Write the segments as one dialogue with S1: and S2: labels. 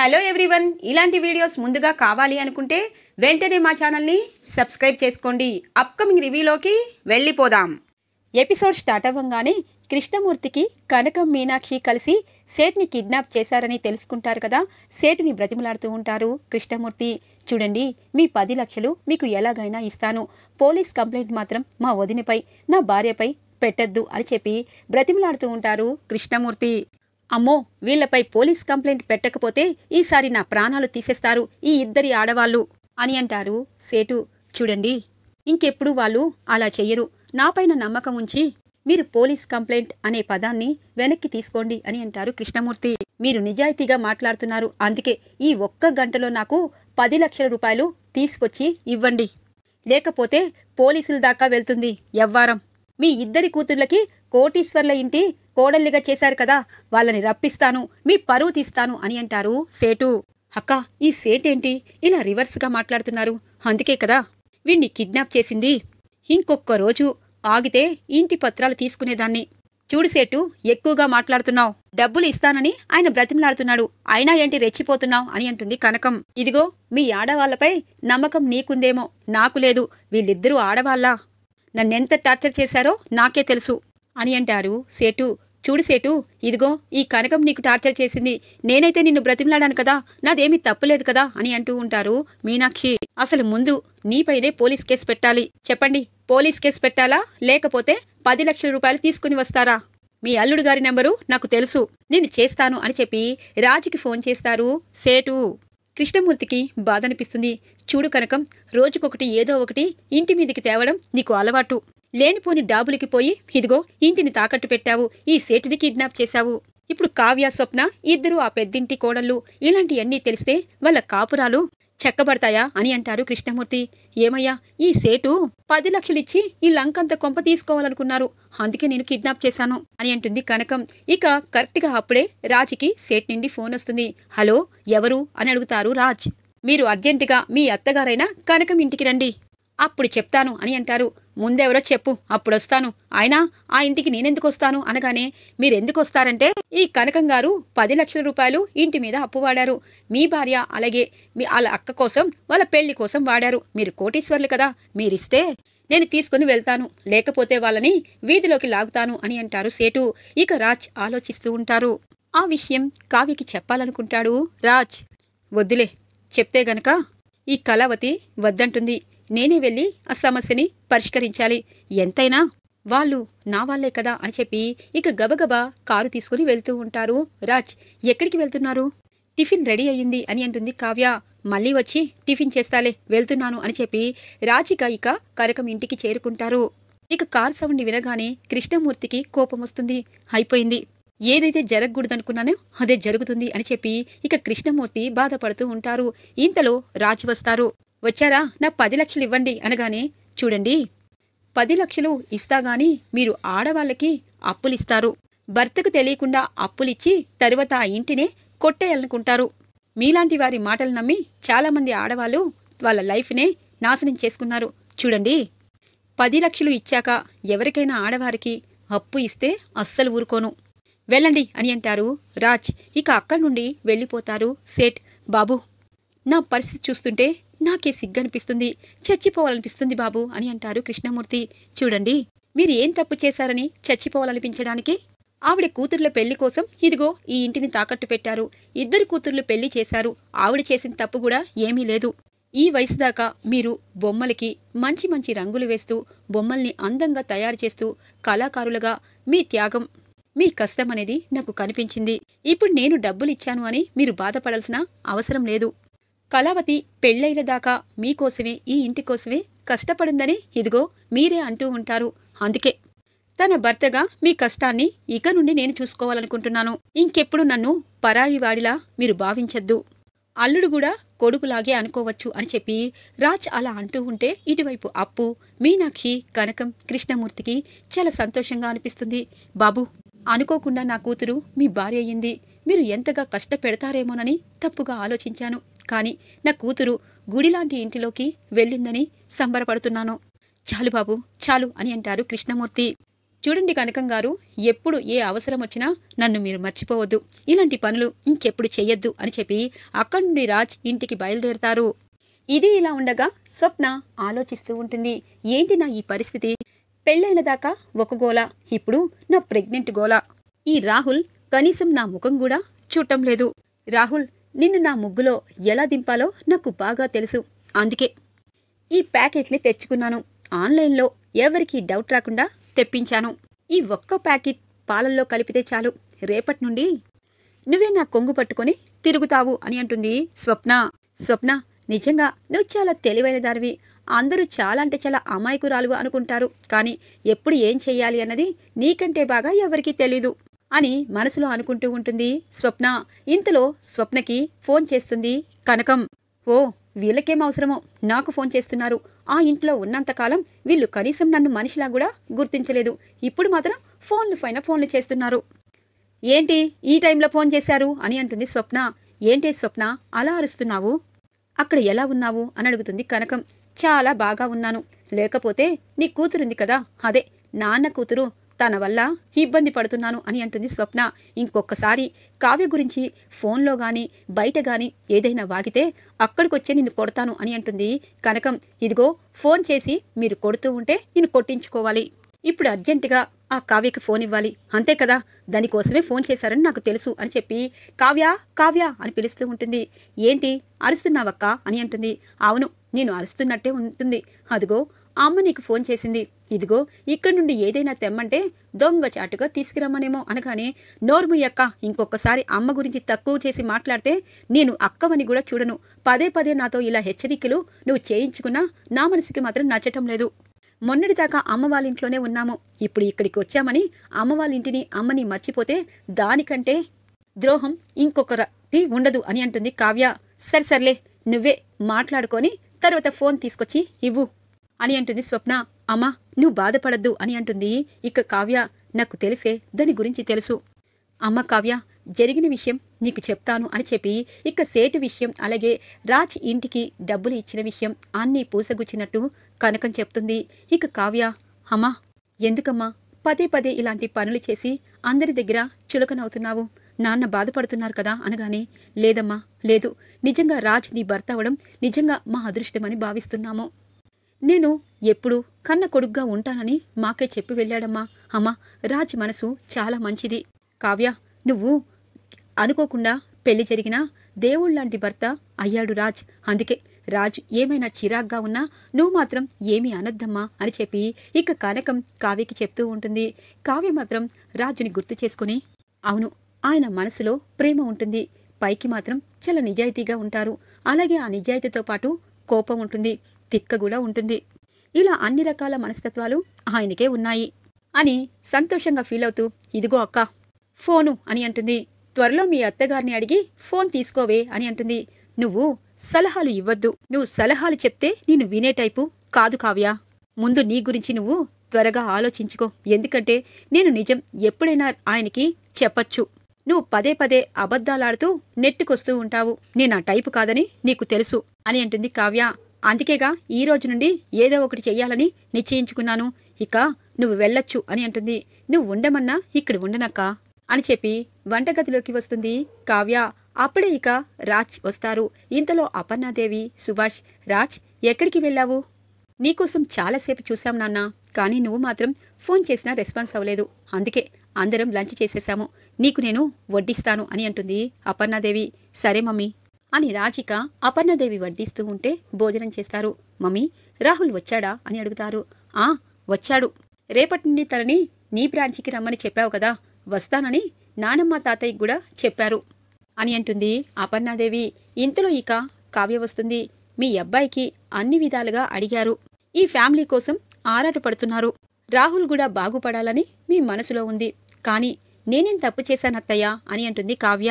S1: hello everyone ఇలాంటి videos ముందుగా కావాలి అనుకుంటే వెంటనే మా ఛానల్ని సబ్స్క్రైబ్ చేసుకోండి అప్కమింగ్ రివ్యూలోకి వెళ్ళిపోదాం ఎపిసోడ్ స్టార్ట్ అవ్వగానే కృష్ణమూర్తికి కనకం మీనాక్షి కలిసి సేట్ని కిడ్నాప్ చేశారని తెలుసుకుంటారు కదా సేటుని బ్రతిమలాడుతూ ఉంటారు కృష్ణమూర్తి చూడండి మీ పది లక్షలు మీకు ఎలాగైనా ఇస్తాను పోలీస్ కంప్లైంట్ మాత్రం మా వదినపై నా భార్యపై పెట్టద్దు అని చెప్పి బ్రతిమలాడుతూ ఉంటారు కృష్ణమూర్తి అమ్మో వీళ్లపై పోలీస్ కంప్లైంట్ పెట్టకపోతే ఈసారి నా ప్రాణాలు తీసేస్తారు ఈ ఇద్దరి ఆడవాళ్ళు అని అంటారు సేటు చూడండి ఇంకెప్పుడు వాళ్ళు అలా చెయ్యరు నాపైన నమ్మకం ఉంచి మీరు పోలీస్ కంప్లైంట్ అనే పదాన్ని వెనక్కి తీసుకోండి అని అంటారు కృష్ణమూర్తి మీరు నిజాయితీగా మాట్లాడుతున్నారు అందుకే ఈ ఒక్క గంటలో నాకు పది లక్షల రూపాయలు తీసుకొచ్చి ఇవ్వండి లేకపోతే పోలీసుల దాకా వెళ్తుంది ఎవ్వారం మీ ఇద్దరి కూతుర్లకి కోటీశ్వర్ల ఇంటి కోడల్లిగా చేశారు కదా వాళ్ళని రప్పిస్తాను మీ పరువు తీస్తాను అని అంటారు సేటు అక్క ఈ సేటేంటి ఇలా రివర్స్గా మాట్లాడుతున్నారు అందుకే కదా వీణ్ణి కిడ్నాప్ చేసింది ఇంకొక్క రోజు ఆగితే ఇంటి పత్రాలు తీసుకునేదాన్ని చూడు సేటు ఎక్కువగా మాట్లాడుతున్నావు డబ్బులు ఇస్తానని ఆయన బ్రతిమలాడుతున్నాడు అయినా ఏంటి రెచ్చిపోతున్నావు అని అంటుంది కనకం ఇదిగో మీ ఆడవాళ్లపై నమ్మకం నీకుందేమో నాకు లేదు వీళ్ళిద్దరూ ఆడవాళ్ళ నన్నెంత టార్చర్ చేశారో నాకే తెలుసు అని అంటారు సేటు చూడు సేటు ఇదిగో ఈ కనకం నీకు టార్చర్ చేసింది నేనైతే నిన్ను బ్రతిమలాడాను కదా నాదేమీ తప్పులేదు కదా అని అంటూ ఉంటారు మీనాక్షి అసలు ముందు నీపైనే పోలీస్ కేసు పెట్టాలి చెప్పండి పోలీస్ కేసు పెట్టాలా లేకపోతే పది లక్షల రూపాయలు తీసుకుని వస్తారా మీ అల్లుడు గారి నెంబరు నాకు తెలుసు నేను చేస్తాను అని చెప్పి రాజుకి ఫోన్ చేస్తారు సేటు కృష్ణమూర్తికి బాధ అనిపిస్తుంది చూడు కనకం రోజుకొకటి ఏదో ఒకటి ఇంటి మీదికి తేవడం నీకు అలవాటు లేనిపోని డాబులకి పోయి ఇదిగో ఇంటిని తాకట్టు పెట్టావు ఈ సేటిని కిడ్నాప్ చేశావు ఇప్పుడు కావ్య స్వప్న ఇద్దరు ఆ పెద్దింటి కోడళ్ళు ఇలాంటివన్నీ తెలిస్తే వాళ్ళ కాపురాలు చెక్కబడతాయా అని అంటారు కృష్ణమూర్తి ఏమయ్యా ఈ సేటు పది లక్షలిచ్చి ఈ లంకంత కొంప తీసుకోవాలనుకున్నారు అందుకే నేను కిడ్నాప్ చేశాను అని అంటుంది కనకం ఇక కరెక్ట్గా అప్పుడే రాజ్కి సేట్ నుండి ఫోన్ వస్తుంది హలో ఎవరు అని అడుగుతారు రాజ్ మీరు అర్జెంటుగా మీ అత్తగారైనా కనకం ఇంటికి రండి అప్పుడు చెప్తాను అని అంటారు ముందెవరో చెప్పు అప్పుడొస్తాను అయినా ఆ ఇంటికి నేనెందుకు వస్తాను అనగానే మీరెందుకు వస్తారంటే ఈ కనకం గారు పది లక్షల రూపాయలు ఇంటి మీద అప్పు వాడారు మీ భార్య అలాగే మీ వాళ్ళ అక్క కోసం వాళ్ళ పెళ్లి కోసం వాడారు మీరు కోటీశ్వర్లు కదా మీరిస్తే నేను తీసుకుని వెళ్తాను లేకపోతే వాళ్ళని వీధిలోకి లాగుతాను అని అంటారు సేటు ఇక రాజ్ ఆలోచిస్తూ ఉంటారు ఆ విషయం కావ్యకి చెప్పాలనుకుంటాడు రాజ్ వద్దులే చెప్తే గనక ఈ కళావతి వద్దంటుంది నేనే వెళ్ళి ఆ సమస్యని పరిష్కరించాలి ఎంతైనా వాళ్ళు నా వాళ్లే కదా అని చెప్పి ఇక గబగబా కారు తీసుకుని వెళ్తూ ఉంటారు రాజ్ ఎక్కడికి వెళ్తున్నారు టిఫిన్ రెడీ అయ్యింది అని అంటుంది కావ్య మళ్ళీ వచ్చి టిఫిన్ చేస్తాలే వెళ్తున్నాను అని చెప్పి రాజిక ఇక కరకం ఇంటికి చేరుకుంటారు ఇక కారు సౌండ్ని వినగానే కృష్ణమూర్తికి కోపం వస్తుంది అయిపోయింది ఏదైతే జరగకూడదనుకున్నానో అదే జరుగుతుంది అని చెప్పి ఇక కృష్ణమూర్తి బాధపడుతూ ఉంటారు ఇంతలో రాజు వస్తారు వచ్చారా నా పది లక్షలు ఇవ్వండి అనగానే చూడండి పది లక్షలు ఇస్తాగాని మీరు ఆడవాళ్ళకి అప్పులిస్తారు భర్తకు తెలియకుండా అప్పులిచ్చి తరువాత ఆ ఇంటినే కొట్టేయాలనుకుంటారు మీలాంటి వారి మాటలు నమ్మి చాలామంది ఆడవాళ్ళు వాళ్ళ లైఫ్నే నాశనం చేసుకున్నారు చూడండి పది లక్షలు ఇచ్చాక ఎవరికైనా ఆడవారికి అప్పు ఇస్తే అస్సలు ఊరుకోను వెళ్ళండి అని అంటారు రాజ్ ఇక అక్కడి నుండి వెళ్ళిపోతారు సేట్ బాబు నా పరిస్థితి చూస్తుంటే నాకే సిగ్గనిపిస్తుంది చచ్చిపోవాలనిపిస్తుంది బాబు అని అంటారు కృష్ణమూర్తి చూడండి మీరు ఏం తప్పు చేశారని చచ్చిపోవాలనిపించడానికి ఆవిడ కూతుర్ల పెళ్లి కోసం ఇదిగో ఈ ఇంటిని తాకట్టు పెట్టారు ఇద్దరు కూతుర్లు పెళ్లి చేశారు ఆవిడ చేసిన తప్పు కూడా ఏమీ లేదు ఈ వయసు దాకా మీరు బొమ్మలకి మంచి మంచి రంగులు వేస్తూ బొమ్మల్ని అందంగా తయారు చేస్తూ కళాకారులుగా మీ త్యాగం మీ కష్టం అనేది నాకు కనిపించింది ఇప్పుడు నేను డబ్బులిచ్చాను అని మీరు బాధపడాల్సిన అవసరం లేదు కళావతి పెళ్లైన దాకా మీకోసమే ఈ ఇంటి కోసమే కష్టపడిందని ఇదిగో మీరే అంటూ ఉంటారు అందుకే తన భర్తగా మీ కష్టాన్ని ఇక నుండి నేను చూసుకోవాలనుకుంటున్నాను ఇంకెప్పుడు నన్ను పరాయి వాడిలా మీరు భావించద్దు అల్లుడు కూడా కొడుకులాగే అనుకోవచ్చు అని చెప్పి రాజ్ అలా అంటూ ఉంటే ఇటువైపు అప్పు మీనాక్షి కనకం కృష్ణమూర్తికి చాలా సంతోషంగా అనిపిస్తుంది బాబు అనుకోకుండా నా కూతురు మీ భార్య అయ్యింది మీరు ఎంతగా కష్టపెడతారేమోనని తప్పుగా ఆలోచించాను కానీ నా కూతురు గుడిలాంటి ఇంటిలోకి వెళ్ళిందని సంబరపడుతున్నాను చాలు బాబు చాలు అని అంటారు కృష్ణమూర్తి చూడండి కనకం గారు ఎప్పుడు ఏ అవసరం వచ్చినా నన్ను మీరు మర్చిపోవద్దు ఇలాంటి పనులు ఇంకెప్పుడు చెయ్యొద్దు అని చెప్పి అక్కడి నుండి రాజ్ ఇంటికి బయలుదేరతారు ఇది ఇలా ఉండగా స్వప్న ఆలోచిస్తూ ఉంటుంది ఏంటి నా ఈ పరిస్థితి పెళ్ళైన దాకా ఒక గోల ఇప్పుడు నా ప్రెగ్నెంట్ గోల ఈ రాహుల్ కనీసం నా ముఖం కూడా చూడటం లేదు రాహుల్ నిన్ను నా ముగ్గులో ఎలా దింపాలో నాకు బాగా తెలుసు అందుకే ఈ ప్యాకెట్ని తెచ్చుకున్నాను ఆన్లైన్లో ఎవరికీ డౌట్ రాకుండా తెప్పించాను ఈ ఒక్క ప్యాకెట్ పాలల్లో కలిపితే చాలు రేపటి నుండి నువ్వే నా కొంగు పట్టుకొని తిరుగుతావు అని అంటుంది స్వప్న స్వప్న నిజంగా నువ్వు చాలా తెలివైన దానివి అందరూ చాలా అంటే చాలా అమాయకురాలు అనుకుంటారు కానీ ఎప్పుడు ఏం చేయాలి అన్నది నీకంటే బాగా ఎవరికీ తెలీదు అని మనసులో అనుకుంటూ ఉంటుంది స్వప్న ఇంతలో స్వప్నకి ఫోన్ చేస్తుంది కనకం ఓ వీళ్ళకేం అవసరమో నాకు ఫోన్ చేస్తున్నారు ఆ ఇంట్లో ఉన్నంతకాలం వీళ్ళు కనీసం నన్ను మనిషిలా కూడా గుర్తించలేదు ఇప్పుడు మాత్రం ఫోన్లు పైన ఫోన్లు చేస్తున్నారు ఏంటి ఈ టైంలో ఫోన్ చేశారు అని అంటుంది స్వప్న ఏంటి స్వప్న అలా అరుస్తున్నావు అక్కడ ఎలా ఉన్నావు అని అడుగుతుంది కనకం చాలా బాగా ఉన్నాను లేకపోతే నీ కూతురుంది కదా అదే నాన్న కూతురు తన వల్ల ఇబ్బంది పడుతున్నాను అని అంటుంది స్వప్న ఇంకొకసారి కావ్య గురించి ఫోన్లో కానీ బయట కానీ ఏదైనా వాగితే అక్కడికొచ్చే నిన్ను కొడతాను అని అంటుంది కనకం ఇదిగో ఫోన్ చేసి మీరు కొడుతూ ఉంటే నేను కొట్టించుకోవాలి ఇప్పుడు అర్జెంటుగా ఆ కావ్యకి ఫోన్ ఇవ్వాలి అంతే కదా దానికోసమే ఫోన్ చేశారని నాకు తెలుసు అని చెప్పి కావ్య కావ్య అని పిలుస్తూ ఉంటుంది ఏంటి అరుస్తున్నావక్క అని అంటుంది అవును నేను అరుస్తున్నట్టే ఉంటుంది అదిగో అమ్మ నీకు ఫోన్ చేసింది ఇదిగో ఇక్కడి నుండి ఏదైనా తెమ్మంటే దొంగ చాటుగా తీసుకురమ్మనేమో అనగానే నోర్ముయ్యక్క ఇంకొకసారి అమ్మ గురించి తక్కువ చేసి మాట్లాడితే నేను అక్కవని కూడా చూడను పదే పదే నాతో ఇలా హెచ్చరికలు నువ్వు చేయించుకున్నా నా మనసుకి మాత్రం నచ్చటం లేదు మొన్నటిదాకా అమ్మ వాళ్ళ ఇంట్లోనే ఉన్నాము ఇప్పుడు ఇక్కడికి వచ్చామని అమ్మ వాళ్ళ ఇంటిని అమ్మని మర్చిపోతే దానికంటే ద్రోహం ఇంకొకరి ఉండదు అని అంటుంది కావ్య సరే సర్లే నువ్వే మాట్లాడుకొని తర్వాత ఫోన్ తీసుకొచ్చి ఇవ్వు అని అంటుంది స్వప్న అమ్మా నువ్వు బాధపడద్దు అని అంటుంది ఇక కావ్య నాకు తెలిసే దాని గురించి తెలుసు అమ్మ కావ్య జరిగిన విషయం నీకు చెప్తాను అని చెప్పి ఇక సేటు విషయం అలాగే రాజ్ ఇంటికి డబ్బులు ఇచ్చిన విషయం అన్నీ పూసగుచ్చినట్టు కనకం చెప్తుంది ఇక కావ్య అమ్మా ఎందుకమ్మా పదే పదే ఇలాంటి పనులు చేసి అందరి దగ్గర చులకనవుతున్నావు నాన్న బాధపడుతున్నారు కదా అనగానే లేదమ్మా లేదు నిజంగా రాజ్ నీ భర్త అవడం నిజంగా మా అదృష్టమని భావిస్తున్నాము నేను ఎప్పుడు కన్న కొడుగ్గా ఉంటానని మాకే చెప్పి వెళ్ళాడమ్మా అమ్మా రాజ్ మనసు చాలా మంచిది కావ్య నువ్వు అనుకోకుండా పెళ్లి జరిగినా దేవుళ్ళంటి భర్త అయ్యాడు రాజ్ అందుకే రాజ్ ఏమైనా చిరాగ్గా ఉన్నా నువ్వు మాత్రం ఏమీ అనద్దమ్మా అని చెప్పి ఇక కనకం కావ్యకి చెప్తూ ఉంటుంది కావ్య మాత్రం రాజుని గుర్తు చేసుకుని అవును ఆయన మనసులో ప్రేమ ఉంటుంది పైకి మాత్రం చాలా నిజాయితీగా ఉంటారు అలాగే ఆ నిజాయితీతో పాటు కోపం ఉంటుంది తిక్క కూడా ఉంటుంది ఇలా అన్ని రకాల మనస్తత్వాలు ఆయనకే ఉన్నాయి అని సంతోషంగా ఫీల్ అవుతూ ఇదిగో అక్క ఫోను అని అంటుంది త్వరలో మీ అత్తగారిని అడిగి ఫోన్ తీసుకోవే అని అంటుంది నువ్వు సలహాలు ఇవ్వద్దు నువ్వు సలహాలు చెప్తే నేను వినే టైపు కాదు కావ్య ముందు నీ గురించి నువ్వు త్వరగా ఆలోచించుకో ఎందుకంటే నేను నిజం ఎప్పుడైనా ఆయనకి చెప్పచ్చు నువ్వు పదే పదే అబద్ధాలాడుతూ నెట్టుకొస్తూ ఉంటావు నేను ఆ టైపు కాదని నీకు తెలుసు అని అంటుంది కావ్య అందుకేగా ఈ రోజు నుండి ఏదో ఒకటి చెయ్యాలని నిశ్చయించుకున్నాను ఇక నువ్వు వెళ్ళొచ్చు అని అంటుంది నువ్వు ఉండమన్నా ఇక్కడ ఉండనక్క అని చెప్పి వంటగదిలోకి వస్తుంది కావ్య అప్పుడే ఇక రాజ్ వస్తారు ఇంతలో అపర్ణాదేవి సుభాష్ రాజ్ ఎక్కడికి వెళ్ళావు నీకోసం చాలాసేపు చూశాం నాన్న కానీ నువ్వు మాత్రం ఫోన్ చేసినా రెస్పాన్స్ అవ్వలేదు అందుకే అందరం లంచ్ చేసేశాము నీకు నేను వడ్డిస్తాను అని అంటుంది అపర్ణాదేవి సరే మమ్మీ అని రాజిక అపర్ణాదేవి వడ్డిస్తూ ఉంటే భోజనం చేస్తారు మమ్మీ రాహుల్ వచ్చాడా అని అడుగుతారు ఆ వచ్చాడు రేపటి నుండి తనని నీ బ్రాంచికి రమ్మని చెప్పావు కదా వస్తానని నానమ్మ తాతయ్య కూడా చెప్పారు అని అంటుంది అపర్ణాదేవి ఇంతలో ఇక కావ్య వస్తుంది మీ అబ్బాయికి అన్ని విధాలుగా అడిగారు ఈ ఫ్యామిలీ కోసం ఆరాటపడుతున్నారు రాహుల్ కూడా బాగుపడాలని మీ మనసులో ఉంది కానీ నేనేం తప్పు చేశానత్తయ్యా అని అంటుంది కావ్య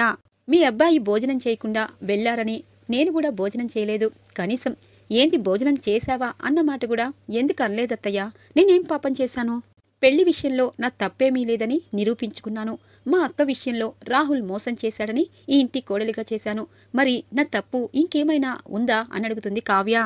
S1: మీ అబ్బాయి భోజనం చేయకుండా వెళ్లారని నేను కూడా భోజనం చేయలేదు కనీసం ఏంటి భోజనం చేశావా అన్న మాట కూడా ఎందుకు అనలేదత్తయ్యా నేనేం పాపం చేశాను పెళ్లి విషయంలో నా తప్పేమీ లేదని నిరూపించుకున్నాను మా అక్క విషయంలో రాహుల్ మోసం చేశాడని ఈ ఇంటి కోడలిగా చేశాను మరి నా తప్పు ఇంకేమైనా ఉందా అని అడుగుతుంది కావ్య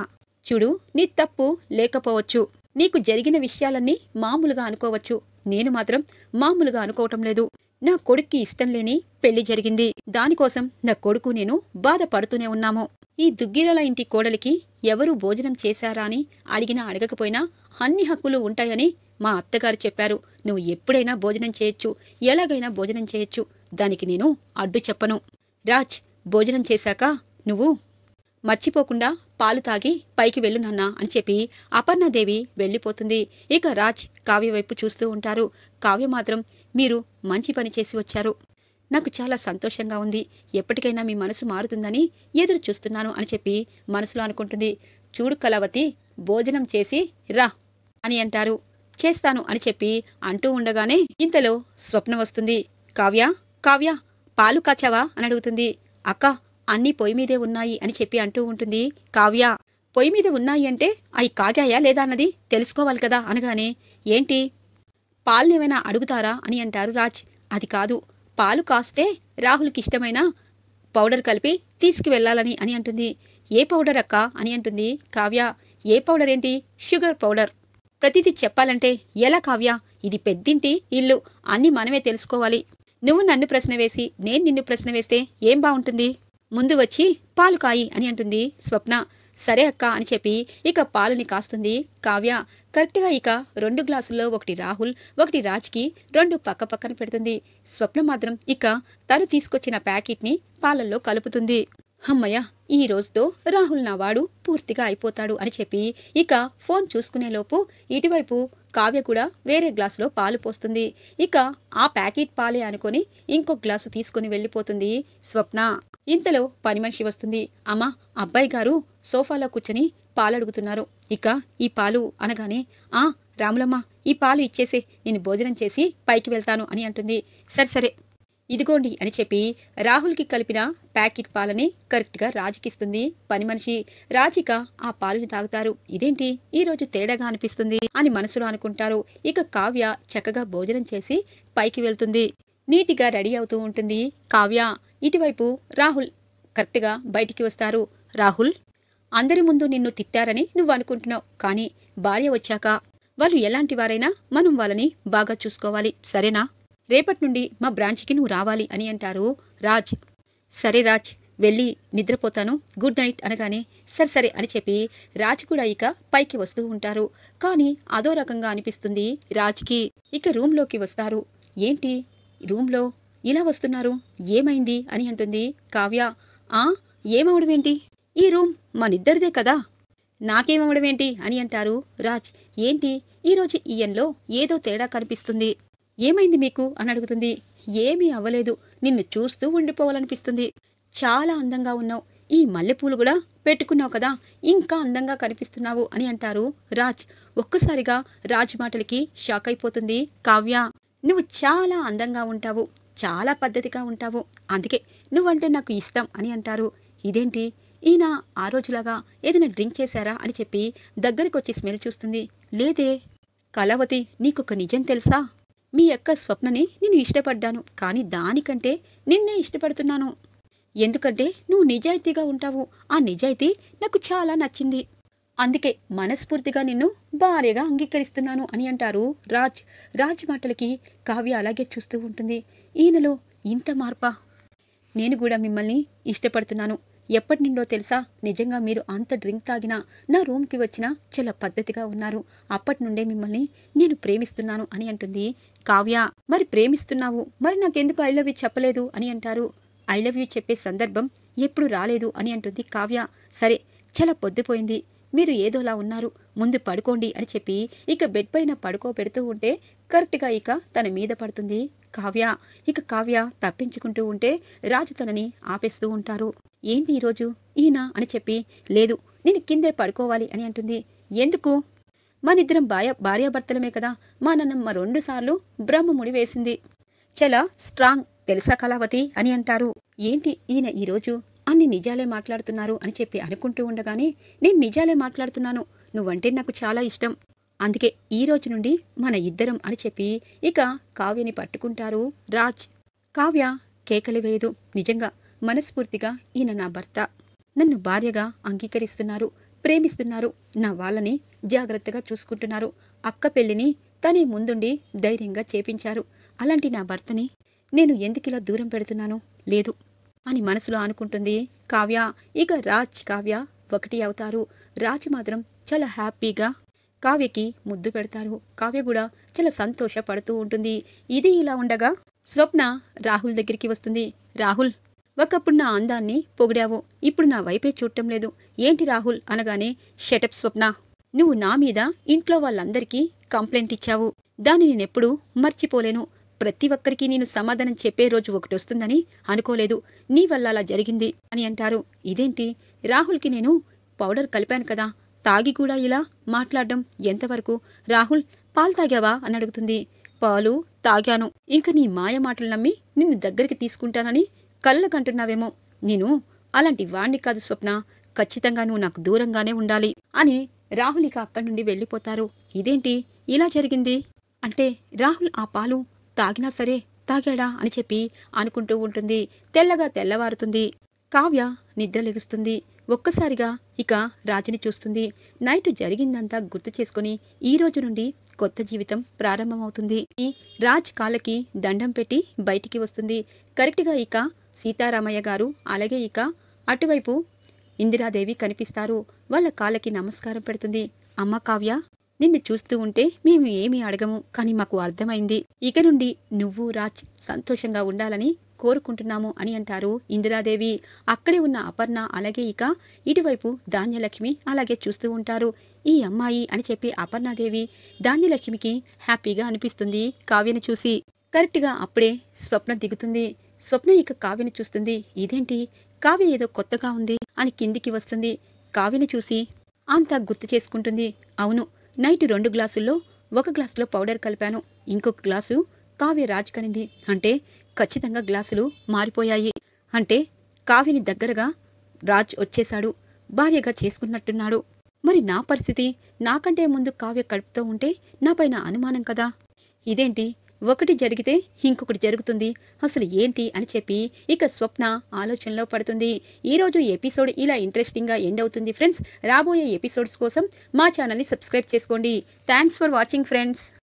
S1: చూడు నీ తప్పు లేకపోవచ్చు నీకు జరిగిన విషయాలన్నీ మామూలుగా అనుకోవచ్చు నేను మాత్రం మామూలుగా అనుకోవటం లేదు నా కొడుక్కి ఇష్టం లేని పెళ్లి జరిగింది దానికోసం నా కొడుకు నేను బాధపడుతూనే ఉన్నాము ఈ దుగ్గిరల ఇంటి కోడలికి ఎవరు భోజనం చేశారా అని అడిగినా అడగకపోయినా అన్ని హక్కులు ఉంటాయని మా అత్తగారు చెప్పారు నువ్వు ఎప్పుడైనా భోజనం చేయొచ్చు ఎలాగైనా భోజనం చేయొచ్చు దానికి నేను అడ్డు చెప్పను రాజ్ భోజనం చేశాక నువ్వు మర్చిపోకుండా పాలు తాగి పైకి వెళ్ళునన్నా అని చెప్పి అపర్ణాదేవి వెళ్ళిపోతుంది ఇక రాజ్ కావ్య వైపు చూస్తూ ఉంటారు కావ్య మాత్రం మీరు మంచి పని చేసి వచ్చారు నాకు చాలా సంతోషంగా ఉంది ఎప్పటికైనా మీ మనసు మారుతుందని ఎదురు చూస్తున్నాను అని చెప్పి మనసులో అనుకుంటుంది చూడు కలవతి భోజనం చేసి రా అని అంటారు చేస్తాను అని చెప్పి అంటూ ఉండగానే ఇంతలో స్వప్నం వస్తుంది కావ్య కావ్య పాలు కాచావా అని అడుగుతుంది అక్క అన్నీ పొయ్యి మీదే ఉన్నాయి అని చెప్పి అంటూ ఉంటుంది కావ్య పొయ్యి మీద ఉన్నాయి అంటే అవి కాగాయా లేదా అన్నది తెలుసుకోవాలి కదా అనగానే ఏంటి ఏమైనా అడుగుతారా అని అంటారు రాజ్ అది కాదు పాలు కాస్తే రాహుల్కి ఇష్టమైన పౌడర్ కలిపి తీసుకువెళ్ళాలని అని అంటుంది ఏ పౌడర్ అక్క అని అంటుంది కావ్య ఏ పౌడర్ ఏంటి షుగర్ పౌడర్ ప్రతిదీ చెప్పాలంటే ఎలా కావ్య ఇది పెద్దింటి ఇల్లు అన్నీ మనమే తెలుసుకోవాలి నువ్వు నన్ను ప్రశ్న వేసి నేను నిన్ను ప్రశ్న వేస్తే ఏం బాగుంటుంది ముందు వచ్చి పాలు కాయి అని అంటుంది స్వప్న సరే అక్క అని చెప్పి ఇక పాలుని కాస్తుంది కావ్య కరెక్ట్గా ఇక రెండు గ్లాసుల్లో ఒకటి రాహుల్ ఒకటి రాజ్కి రెండు పక్క పక్కన పెడుతుంది స్వప్న మాత్రం ఇక తను తీసుకొచ్చిన ప్యాకెట్ని పాలల్లో కలుపుతుంది అమ్మయ్య ఈ రోజుతో రాహుల్ నా వాడు పూర్తిగా అయిపోతాడు అని చెప్పి ఇక ఫోన్ చూసుకునేలోపు ఇటువైపు కావ్య కూడా వేరే గ్లాసులో పాలు పోస్తుంది ఇక ఆ ప్యాకెట్ పాలే అనుకొని ఇంకో గ్లాసు తీసుకుని వెళ్ళిపోతుంది స్వప్న ఇంతలో పని మనిషి వస్తుంది అమ్మ అబ్బాయి గారు సోఫాలో కూర్చొని పాలడుగుతున్నారు ఇక ఈ పాలు అనగానే ఆ రాములమ్మ ఈ పాలు ఇచ్చేసే నేను భోజనం చేసి పైకి వెళ్తాను అని అంటుంది సరే సరే ఇదిగోండి అని చెప్పి రాహుల్కి కలిపిన ప్యాకెట్ పాలని కరెక్ట్గా ఇస్తుంది పని మనిషి రాజిక ఆ పాలని తాగుతారు ఇదేంటి ఈరోజు తేడాగా అనిపిస్తుంది అని మనసులో అనుకుంటారు ఇక కావ్య చక్కగా భోజనం చేసి పైకి వెళ్తుంది నీటిగా రెడీ అవుతూ ఉంటుంది కావ్య ఇటువైపు రాహుల్ కరెక్ట్గా బయటికి వస్తారు రాహుల్ అందరి ముందు నిన్ను తిట్టారని నువ్వు అనుకుంటున్నావు కానీ భార్య వచ్చాక వాళ్ళు ఎలాంటి వారైనా మనం వాళ్ళని బాగా చూసుకోవాలి సరేనా రేపటి నుండి మా బ్రాంచ్కి నువ్వు రావాలి అని అంటారు రాజ్ సరే రాజ్ వెళ్ళి నిద్రపోతాను గుడ్ నైట్ అనగానే సరే సరే అని చెప్పి రాజ్ కూడా ఇక పైకి వస్తూ ఉంటారు కానీ అదో రకంగా అనిపిస్తుంది రాజ్కి ఇక రూమ్లోకి వస్తారు ఏంటి రూమ్లో ఇలా వస్తున్నారు ఏమైంది అని అంటుంది కావ్య ఆ ఏమవడమేంటి ఈ రూమ్ మనిద్దరిదే కదా నాకేమవడమేంటి అని అంటారు రాజ్ ఏంటి ఈరోజు ఈయన్లో ఏదో తేడా కనిపిస్తుంది ఏమైంది మీకు అని అడుగుతుంది ఏమీ అవ్వలేదు నిన్ను చూస్తూ ఉండిపోవాలనిపిస్తుంది చాలా అందంగా ఉన్నావు ఈ మల్లెపూలు కూడా పెట్టుకున్నావు కదా ఇంకా అందంగా కనిపిస్తున్నావు అని అంటారు రాజ్ ఒక్కసారిగా రాజ్ మాటలకి షాక్ అయిపోతుంది కావ్య నువ్వు చాలా అందంగా ఉంటావు చాలా పద్ధతిగా ఉంటావు అందుకే నువ్వంటే నాకు ఇష్టం అని అంటారు ఇదేంటి ఈయన ఆ రోజులాగా ఏదైనా డ్రింక్ చేశారా అని చెప్పి దగ్గరికి వచ్చి స్మెల్ చూస్తుంది లేదే కళావతి నీకొక నిజం తెలుసా మీ యొక్క స్వప్నని నేను ఇష్టపడ్డాను కానీ దానికంటే నిన్నే ఇష్టపడుతున్నాను ఎందుకంటే నువ్వు నిజాయితీగా ఉంటావు ఆ నిజాయితీ నాకు చాలా నచ్చింది అందుకే మనస్ఫూర్తిగా నిన్ను భార్యగా అంగీకరిస్తున్నాను అని అంటారు రాజ్ రాజ్ మాటలకి కావ్య అలాగే చూస్తూ ఉంటుంది ఈయనలో ఇంత మార్పా నేను కూడా మిమ్మల్ని ఇష్టపడుతున్నాను ఎప్పటి నుండో తెలుసా నిజంగా మీరు అంత డ్రింక్ తాగినా నా రూమ్కి వచ్చినా చాలా పద్ధతిగా ఉన్నారు అప్పటి నుండే మిమ్మల్ని నేను ప్రేమిస్తున్నాను అని అంటుంది కావ్య మరి ప్రేమిస్తున్నావు మరి నాకెందుకు ఐ లవ్ యూ చెప్పలేదు అని అంటారు ఐ లవ్ యూ చెప్పే సందర్భం ఎప్పుడు రాలేదు అని అంటుంది కావ్య సరే చాలా పొద్దుపోయింది మీరు ఏదోలా ఉన్నారు ముందు పడుకోండి అని చెప్పి ఇక బెడ్ పైన పడుకోబెడుతూ ఉంటే కరెక్ట్గా ఇక తన మీద పడుతుంది కావ్య ఇక కావ్య తప్పించుకుంటూ ఉంటే రాజు తనని ఆపేస్తూ ఉంటారు ఏంటి ఈరోజు ఈయన అని చెప్పి లేదు నేను కిందే పడుకోవాలి అని అంటుంది ఎందుకు మనిద్దరం భార్య భార్యాభర్తలమే కదా మా నన్నమ్మ రెండుసార్లు బ్రహ్మముడి వేసింది చలా స్ట్రాంగ్ తెలుసా కళావతి అని అంటారు ఏంటి ఈయన ఈరోజు అన్ని నిజాలే మాట్లాడుతున్నారు అని చెప్పి అనుకుంటూ ఉండగానే నేను నిజాలే మాట్లాడుతున్నాను నువ్వంటే నాకు చాలా ఇష్టం అందుకే ఈ రోజు నుండి మన ఇద్దరం అని చెప్పి ఇక కావ్యని పట్టుకుంటారు రాజ్ కావ్య కేకలి వేయదు నిజంగా మనస్ఫూర్తిగా ఈయన నా భర్త నన్ను భార్యగా అంగీకరిస్తున్నారు ప్రేమిస్తున్నారు నా వాళ్ళని జాగ్రత్తగా చూసుకుంటున్నారు అక్క పెళ్లిని తనే ముందుండి ధైర్యంగా చేపించారు అలాంటి నా భర్తని నేను ఎందుకిలా దూరం పెడుతున్నాను లేదు అని మనసులో అనుకుంటుంది కావ్య ఇక రాజ్ కావ్య ఒకటి అవుతారు రాజ్ మాత్రం చాలా హ్యాపీగా కావ్యకి ముద్దు పెడతారు కావ్య కూడా చాలా సంతోషపడుతూ ఉంటుంది ఇది ఇలా ఉండగా స్వప్న రాహుల్ దగ్గరికి వస్తుంది రాహుల్ ఒకప్పుడు నా అందాన్ని పొగిడావు ఇప్పుడు నా వైపే చూడటం లేదు ఏంటి రాహుల్ అనగానే షటప్ స్వప్న నువ్వు నా మీద ఇంట్లో వాళ్ళందరికీ కంప్లైంట్ ఇచ్చావు దాన్ని నేనెప్పుడూ మర్చిపోలేను ప్రతి ఒక్కరికి నేను సమాధానం చెప్పే రోజు ఒకటి వస్తుందని అనుకోలేదు నీ వల్ల అలా జరిగింది అని అంటారు ఇదేంటి రాహుల్కి నేను పౌడర్ కలిపాను కదా తాగి కూడా ఇలా మాట్లాడడం ఎంతవరకు రాహుల్ పాలు తాగావా అని అడుగుతుంది పాలు తాగాను ఇంక నీ మాయ మాటలు నమ్మి నిన్ను దగ్గరికి తీసుకుంటానని కళ్ళకంటున్నావేమో నేను అలాంటి వాణ్ణి కాదు స్వప్న ఖచ్చితంగా నువ్వు నాకు దూరంగానే ఉండాలి అని రాహుల్ ఇక అక్కడి నుండి వెళ్ళిపోతారు ఇదేంటి ఇలా జరిగింది అంటే రాహుల్ ఆ పాలు తాగినా సరే తాగాడా అని చెప్పి అనుకుంటూ ఉంటుంది తెల్లగా తెల్లవారుతుంది కావ్య నిద్రలెగుస్తుంది ఒక్కసారిగా ఇక రాజుని చూస్తుంది నైట్ జరిగిందంతా గుర్తు చేసుకుని ఈ రోజు నుండి కొత్త జీవితం ప్రారంభమవుతుంది రాజ్ కాళ్ళకి దండం పెట్టి బయటికి వస్తుంది కరెక్ట్గా ఇక సీతారామయ్య గారు అలాగే ఇక అటువైపు ఇందిరాదేవి కనిపిస్తారు వాళ్ళ కాళ్ళకి నమస్కారం పెడుతుంది అమ్మ కావ్య నిన్ను చూస్తూ ఉంటే మేము ఏమీ అడగము కానీ మాకు అర్థమైంది ఇక నుండి నువ్వు రాజ్ సంతోషంగా ఉండాలని కోరుకుంటున్నాము అని అంటారు ఇందిరాదేవి అక్కడే ఉన్న అపర్ణ అలాగే ఇక ఇటువైపు ధాన్యలక్ష్మి అలాగే చూస్తూ ఉంటారు ఈ అమ్మాయి అని చెప్పి అపర్ణాదేవి ధాన్యలక్ష్మికి హ్యాపీగా అనిపిస్తుంది కావ్యను చూసి కరెక్ట్గా అప్పుడే స్వప్న దిగుతుంది స్వప్న ఇక కావ్యను చూస్తుంది ఇదేంటి కావ్య ఏదో కొత్తగా ఉంది అని కిందికి వస్తుంది కావ్యను చూసి అంతా గుర్తు చేసుకుంటుంది అవును నైట్ రెండు గ్లాసుల్లో ఒక గ్లాసులో పౌడర్ కలిపాను ఇంకొక గ్లాసు కావ్య రాజుకనింది అంటే ఖచ్చితంగా గ్లాసులు మారిపోయాయి అంటే కావ్యని దగ్గరగా రాజ్ వచ్చేశాడు భార్యగా చేసుకున్నట్టున్నాడు మరి నా పరిస్థితి నాకంటే ముందు కావ్య కడుపుతో ఉంటే నాపైన అనుమానం కదా ఇదేంటి ఒకటి జరిగితే ఇంకొకటి జరుగుతుంది అసలు ఏంటి అని చెప్పి ఇక స్వప్న ఆలోచనలో పడుతుంది ఈరోజు ఎపిసోడ్ ఇలా ఇంట్రెస్టింగ్గా ఎండ్ అవుతుంది ఫ్రెండ్స్ రాబోయే ఎపిసోడ్స్ కోసం మా ఛానల్ని సబ్స్క్రైబ్ చేసుకోండి థ్యాంక్స్ ఫర్ వాచింగ్ ఫ్రెండ్స్